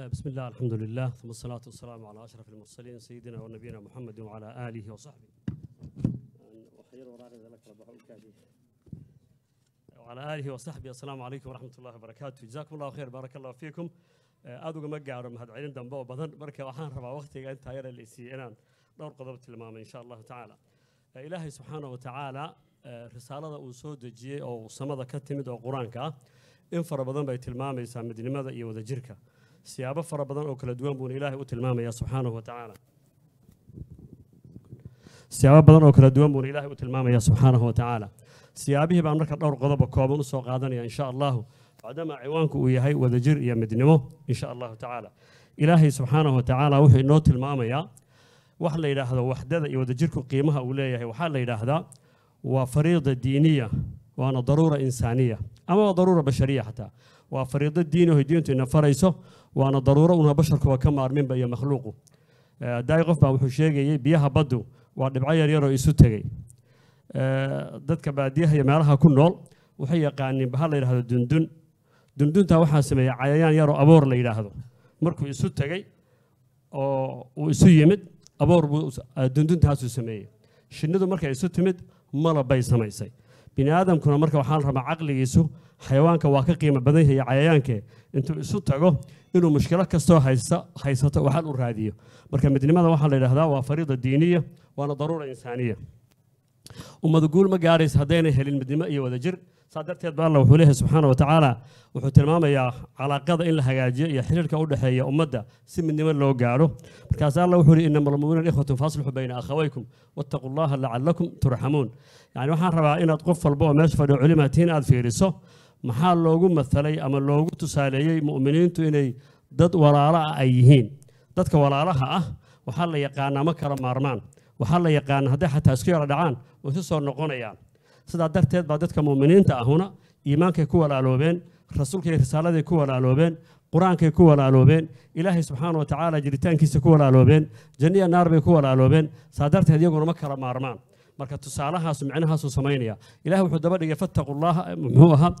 آه، بسم الله الحمد لله ثم الصلاة والسلام على أشرف المرسلين سيدنا ونبينا محمد وعلى آله وصحبه وعلى آله وصحبه السلام عليكم ورحمة الله وبركاته جزاكم الله خير بارك الله فيكم آه، أدوك مقع رم هذا عين دم بو بذن بركة وحان ربع وقتي أنت هير اللي سيئنان دور قضبة المامة إن شاء الله تعالى آه، إلهي سبحانه وتعالى رسالة أسود جي أو سمد كتمد أو قرآن إنفر بذن بيت المامة يسامدني ماذا يوذجركه سيابة فربضان أو كلا دوان بون إلهي وتلمام يا سبحانه وتعالى سيابة بضان أو كلا دوان بون إلهي وتلمام يا سبحانه وتعالى سيابه بأمرك الله غضب كوابون سوق غادن يا إن شاء الله عدم عوانك ويهي وذجر يا مدنمو إن شاء الله تعالى إلهي سبحانه وتعالى وحي نوت المامة يا وحل إلى هذا وحدة يودجركم قيمها أولى وحل إلى هذا وفريضة دينية waana daruura insaaniya ama daruura bashariya xataa waa fariido diinaho diintu ina farayso waana daruuro una basharkuba ka maarminba iyo makhluuqu eh, daai qof baa wuxuu sheegayey biyaha baddu waa dhibco yaryaroo isu tegey eh, dadka baadiyaha iyo meelaha ku nool waxay yaqaaniin bahal la yidhahdo dundun dunduntaa waxaa sameeya cayayaan yaroo aboor la yidhaahdo markuu isu tegey oo uu isu yimid aboor buu eh, dunduntaasuu sameeyey shinnidu markay isu timid malab bay samaysay bini aadamkuna marka waxaan rabaa caqligiisu xayawaanka waa ka qiimo badan yahay cayayaankee intuu isu tago inuu mushkilo kastoo haysa haysato waxal u raadiyo marka midnimada waxaa la yidhaahdaa waa fariida diiniya waana daruura insaaniya ummadu guul ma gaadhayso haddaynay helin midnimo iyo wadajir saa darteed ba alla wuxuu leeyahay subxaana wa tacaala wuxuu tilmaamayaa calaaqada in la hagaajiyo iyo xiriirka u dhexeeya ummadda si midnimo loo gaadho markaas alla wuxuu yidhi inama almu'minuuna ikhwatun faaslixuu bayna akhawaykum wattaqu llaha lacallakum turxamuun yacni waxaan rabaa inaad qof walba oo meesha fadhiyo culima aad fiiriso maxaa loogu mathalay ama loogu tusaaleeyey mu'miniintu inay dad walaala ah ay yihiin dadka walaalaha ah waxaa la yaqaanaa ma kala maarmaan waxaa la yaqaan hadday xataa isku yara dhacaan way isu soo noqonayaan sidaa darteed baa dadka muminiinta ahuna ah iimaankay ku walaaloobeen rasuulkii risaaladay ku walaaloobeen qur-aankay ku walaaloobeen ilaahay subxaana watacaala jiritaankiisa ku walaaloobeen janniya naar bay ku walaaloobeen saa darteed iyaguna ma kala maarmaan marka tusaalahaas micnahaasuu samaynaya ilahi wuxuu daba dhigay fattaqu muxuu ahaa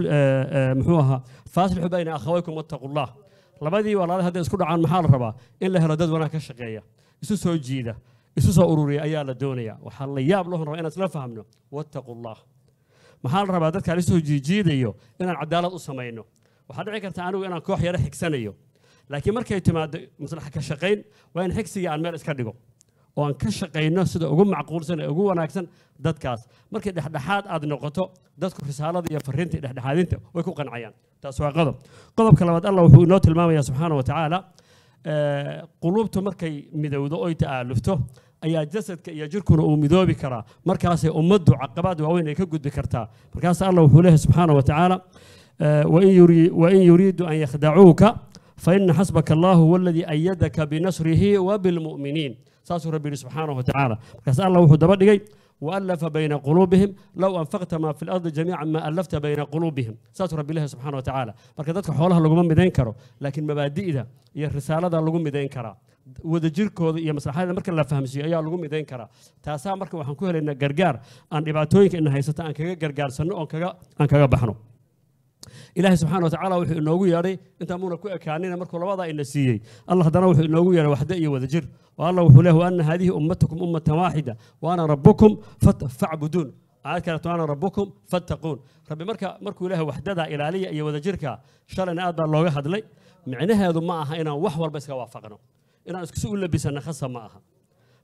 eh, eh, muxuu ahaa faaslixu bayna akhawaykum wattaqu labadii walaalaha hadday isku dhacaan maxaa la rabaa in la helo dad wanaag ka shaqeeya isu soo jiida isu soo ururiya ayaa la doonaya waxaa la yaab lahun rabaa inaan isla fahmno wattaquu allah maxaa la rabaa dadkaan isoo jiijiidayo inaan cadaalad u samayno waxaa dhici karta anigu inaan koox yaro xigsanayo laakiin markay timaado maslaxa ka shaqayn waa in xigsigii aan meel iska dhigo oo aan ka shaqayno sida ugu macquulsan ee ugu wanaagsan dadkaas markay dhexdhexaad aad noqoto dadku risaalada iyo fariinta dhexdhexaadinta way ku qancayaan taas waa qodob qodobka labaad allah wuxuu inoo tilmaamayaa subxaana wa tacaala quluubtu markay midowdo oy ta'aalufto ayaa jasadka iyo jirkuna uu midoobi karaa markaasay ummaddu caqabaad waaweyn ay ka gudbi kartaa markaas allah wuxuu leeyahay subxaana wa tacaala wain yuriidu an yakhdacuuka faina xasbaka allah huwa aladii ayadaka binasrihi wabilmu'miniin saasuu rabbi yidhi subxaana wa tacaala markaas allah wuxuu daba dhigay والف بين قلوبهم لو انفقت ما في الارض جميعا ما الفت بين قلوبهم سات رب الله سبحانه وتعالى بركه ذلك حولها لو من كرو لكن مبادئ اذا هي لو بدين كرا وذا جيركو يا مسرح هذا لا فهم شيء يا لو من كرا تاسع مركب وحنكوها لان غرغار ان يباتوك ان هيستان كغرغار سنو ان كغا ان كغا بحنو ilaahay subxaana watacaala wuxuu inoogu yeedhay intaa muuna ku ekaanina markuu labadaa ina siiyey alla haddana wuxuu inoogu yeedhay waxda iyo wadajir oo alla wuxuu leeyahy waana haadihi ummatakum ummatan waaxida waana rabbukum facbuduun aayad kale waana rabbukum fattaquun rabbi marka markuu ilaahay waxdada ilaaliya iyo wadajirka shalayna aad baa looga hadlay micnaheedu ma aha inaan wax walba iska waafaqno inaan iskusi u labisanna khasa ma aha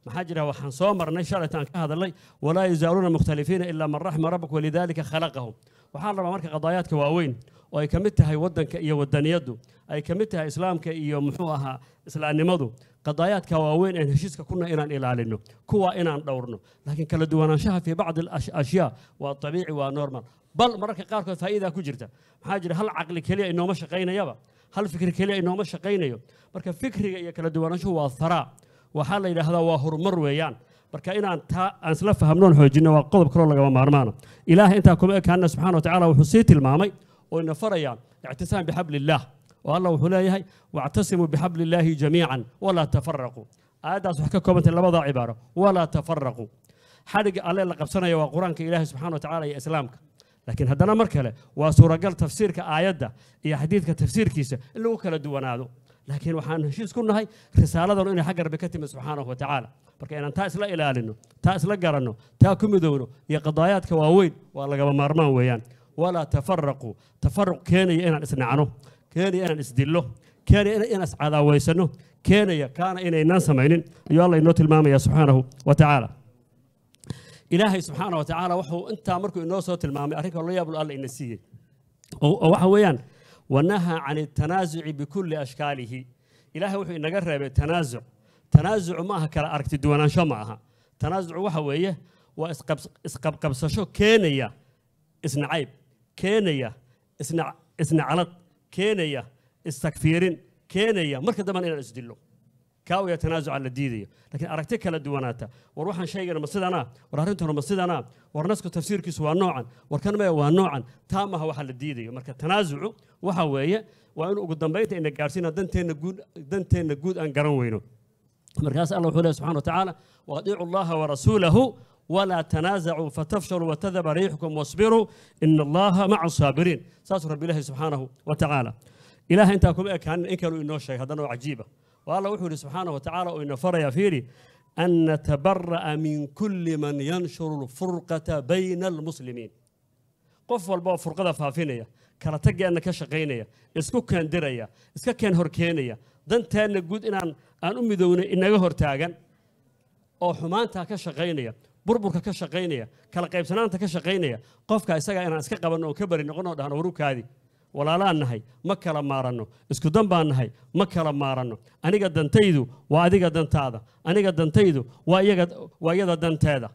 maxaa jira waxaan soo marnay shalaytaan ka hadalnay walaa yazaaluuna mukhtalifiina ilaa man raxma rabbak walidaalika khalaqahum waxaan rabaa marka qadaayaadka waaweyn oo ay ka mid tahay waddanka iyo waddaniyaddu ay ka mid tahay islaamka iyo muxuu ahaa islaamnimadu qadaayaadka waaweyn aan heshiiska kuna inaan ilaalino kuwaa inaan dhowrno laakiin kala duwanaanshaha fii bacdi ashyaa waa abiici waa normal bal mararka qaarkood faa'iidaa ku jirta maxaa jira hal caqli keliya inooma shaqaynayaba hal fikri keliya inooma shaqaynayo marka fikriga iyo kala duwanaanshuhu waa haraa waxaa la yidhaahdaa waa horumar weeyaan marka inaan taa aan isla fahamnoon xoojinno waa qodob kaloo lagama maarmaana ilaah intaa kuma ekaanina subxana watacaala wuxuu sii tilmaamay oyna farayaan ictisaam bixablillaah oo allah wuxuu leeyahay wactasimuu bixabliillaahi jamiican walaa tafaraquu aayaddaas waxay ka koobantay labadaa cibaaro walaa tafaraquu xadhigga alle la qabsanaya waa qur-aanka ilaahi subxana watacaala iyo islaamka laakiin haddana mar kale waa suuragal tafsiirka aayadda iyo xadiidka tafsiirkiisa in lagu kala duwanaado laakiin waxaan heshiis ku nahay risaaladan inay xagga rabbi ka timid subxaanahu watacaala marka inaan taa isla ilaalinno taa isla garanno taa ku midowno iyo qadaayaadka waaweyn waa lagaba maarmaan weeyaan walaa tafaraquu tafaruq keenaya inaan isnacno keenaya inaan isdillo keenaya inaan iscadaawaysanno keenaya kaana inaynaan samaynin ayuu alla inoo tilmaamaya subxaanahu wa tacaala ilaahay subxaanahu wa tacaala wuxuu intaa markuu inoo soo tilmaamay arrinka yaablo alla ina siiyey oo waxa weeyaan wanahaa can tanaazuci bikulli ashkaalihi ilaahay wuxuu inaga reebay tanaasuc tanaasucu maaha kala aragti duwanaansho ma aha tanaasucu waxa weeye waa isqabqabsasho keenaya isnacayb keenaya isna calad keenaya istakfiirin keenaya marka dambana inaan isdillo kaawiga tanaasuca la diidayo laakiin aragti kala duwanaata war waxaan sheegayna ma sidanaa war arrintuna ma sidanaa war nasku tafsiirkiisu waa noocan war kan maya waa noocan taa maaha waxa la diidayo marka tanaasucu waxa weeye waa in ugu dambaynta ina gaadhsiina danteenna guud danteenna guud aan garan weyno markaas alla wuxuu leehy subxana watacaala waadiicu allaha warasuulahu walaa tanaasacuu fatafshaluu watadaba riixukum wasbiruu ina allaha maca saabiriin saasuu rabbi ilaahay subxaanahu wa tacaala ilaah intaa kuma ekaanin in inoo sheegay haddana oo cajiiba والله وحده uu وتعالى وإن فريا فيري أن نتبرأ من كل من ينشر الفرقة بين المسلمين قف والبا furqada faafinaya kala tagga ka shaqaynaya isku keendiraya iska keen horkeenaya dantaanna guud inaan aan u midownay inaga hortaagan oo xumaantaa ka shaqaynaya burburka ka shaqaynaya kala qaybsanaanta ka shaqaynaya qofkaa isagaa inaan iska qabanno oo ka bari noqon oo dhahno warukaadii walaalaan nahay ma kala maaranno isku danbaan nahay ma kala maaranno aniga dantaydu waa adiga dantaada aniga dantaydu waa iyada danteeda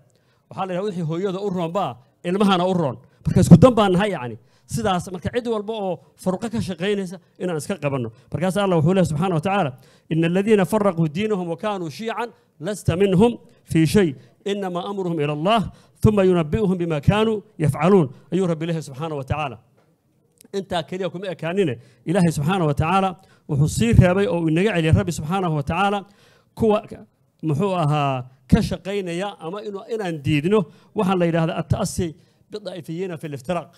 waxaa la yidhaha wixii hooyada u roon baa ilmahana u roon marka isku dan baan nahay yacni sidaas marka cid walba oo farqo ka shaqaynaysa inaan iska qabanno markaas alla wuxuu leehy subxana wa tacaala ina aladiina faraquu diinahum wa kaanuu shiican lasta minhum fii shay inama amruhum ila allah uma yunabi'uhum bima kaanuu yafcaluun ayuu rabbi leehay subxaana wa tacaala intaa keliya kuma ekaanine ilaahay subxaana wa tacaala wuxuu sii reebay oo uu inaga celiyay rabbi subxaanahu wa tacaala kuwa muxuu ahaa ka shaqaynaya ama inaan diidno waxaan la yidhahdaa atta'asi bidaa'ifiyiina fi liftiraaq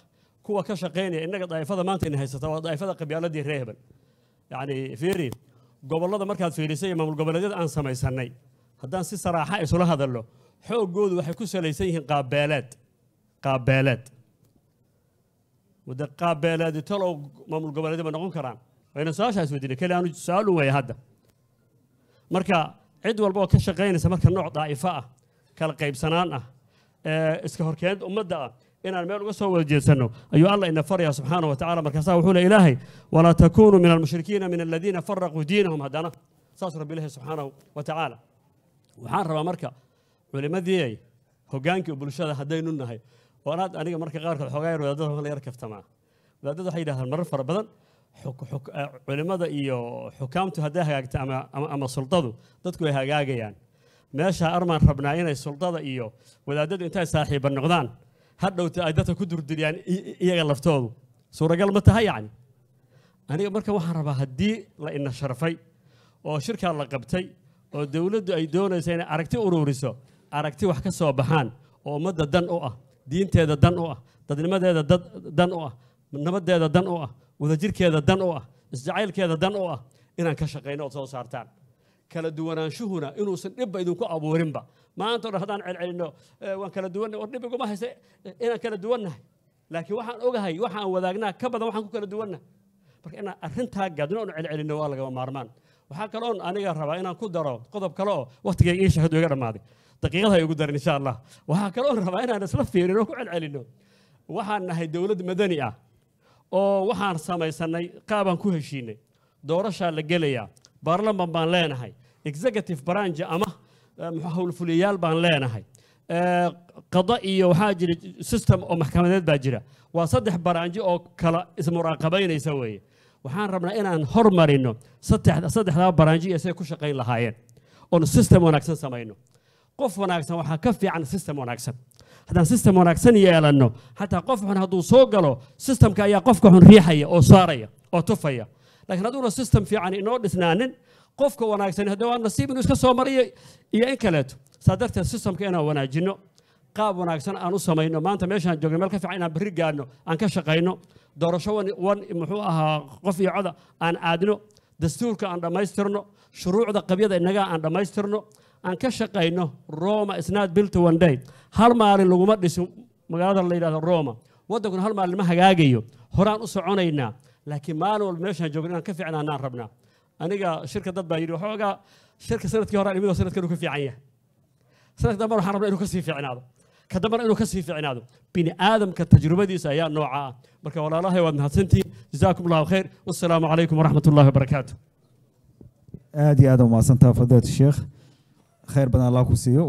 kuwa ka shaqaynaya innaga daa'ifada maanta ina haysata waa daa'ifada qabyaaladii reer hebel yacni fiiri gobollada markaad fiirisay maamul goboleedyada aan samaysanay haddaan si saraaxa isula hadalno xoogoodu waxay ku salaysan yihiin qaabbeelaad qaabbeelaad wada qaab beeleedi talow maamul goboleedyo ma noqon karaan wayna su-aashaas weydiinay keli aanu su-aalu weeye hadda marka cid walba oo ka shaqaynaysa marka nooc daa'ifo ah kala qaybsanaan ah iska horkeenid ummadda ah inaan meel uga soo wada jeedsanno ayuu alla ina faraya subxaana wa tacala markaasaa wuxuu le ilaahay walaa takunuu min almushrikiina min aladiina faraquu diinahum haddana saasuu rabbi ilahay subxaanahu wa tacaala waxaan rabaa marka culimmadii ay hoggaankii bulshada haddaynu nahay wanaad aniga marka qaarkood xoogaa yar wadaadada hol yar kaftamaa wadaadada waxay yidhahdaan marar fara badan eh, culimmada iyo xukaamtu hadday hagaagta ama suldadu dadku ay hagaagayaan meesha armaan rabnaa inay suldada iyo wadaadadu intay saaxiiba noqdaan hadhowta ay dadka ku durduriyaan iyaga laftoodu suuragal ma tahay yacni aniga marka waxaan rabaa haddii la ina sharfay oo shirkaa la qabtay oo dowladdu ay doonayso inay aragti ururiso aragti wax ka soo baxaan oo ummadda dan u ah diinteeda dan u ah dadnimadeeda dad dan u ah nabaddeeda dan u ah wadajirkeeda dan u ah isjacaylkeeda dan u ah inaan ka shaqayno ood soo saartaan kala duwanaanshuhuna inuusan dhibba idinku abuurinba maantao dhan haddaan celcelinno eh, waan kala duwanna war dhib iguma haysta eh, inaan kala duwannahay laakiin waxaan ogahay waxaan wadaagnaa ka badan waxaan ku kala duwannahay marka inaan arrintaa gadno oon celcelinno waa lagama maarmaan waxaa kaloon aniga rabaa inaan ku daro qodob kale oo wakhtigay ii shahadu iga dhammaaday daqiiqad hay ugu daran insha allah waxaa kaloo rabaa inaan isla fiirino ku celcelino waxaan nahay dowlad madani ah oo waxaan samaysannay qaabaan ku heshiinay doorashaa la gelayaa baarlaman baan leenahay executive branch ama howlfuliyayaal eh, baan leenahay eh, qada iyo waxaa jira system oo maxkamadeed baa jira waa saddex baraanjo oo kala ismuraaqabaynaysa weeye waxaan rabnaa inaan hormarino saddexdaa baraanjo iyo say ku shaqayn lahaayeen oon system wanaagsan samayno qof wanaagsan waxaa ka fiican system wanaagsan haddaan system wanaagsan yeelanno xataa qof xun hadduu soo galo systemka ayaa qofka xun riixaya oo saaraya oo tufaya laakiin hadduuna system fiican inoo dhisnaanin qofka wanaagsan haddee waa nasiib inuu iska soo marayo iyo in kaleeto saa darteed systemka inaan wanaajinno qaab wanaagsan aan u samayno maanta meeshaan joogno meel ka fiican inaan berri gaadhno aan ka shaqayno doorasho wan muxuu ahaa qof iyo coda aan aadno dastuurka aan dhammaystirno shuruucda qabyada innagaa aan dhammaystirno aan ka shaqayno roma isnaad built one day hal maalin laguma dhisin magaalada la yidhahdo roma waddankuna hal maalin ma hagaagayo horaan u soconaynaa laakiin maalin walba meeshaan joogno inaan ka fiicnaanaan rabnaa aniga shirka dad baa yidhi waxoogaa shirka sanadkii hore imidoo sanadkan inuu ka fiican yahay sanadka dambe waxaan rabnaa inuu kasii fiicnaado ka inuu kasii fiicnaado bini aadamka tajribadiisa ayaa nooca ah marka walaalahay waad mahadsantihiin jazaakum allahu khayr wassalaamu calaykum waraxmat ullahi wabarakaatu aad iyo aad umahadsantaa fadaat sheekh kheyr badan allah ku siiyo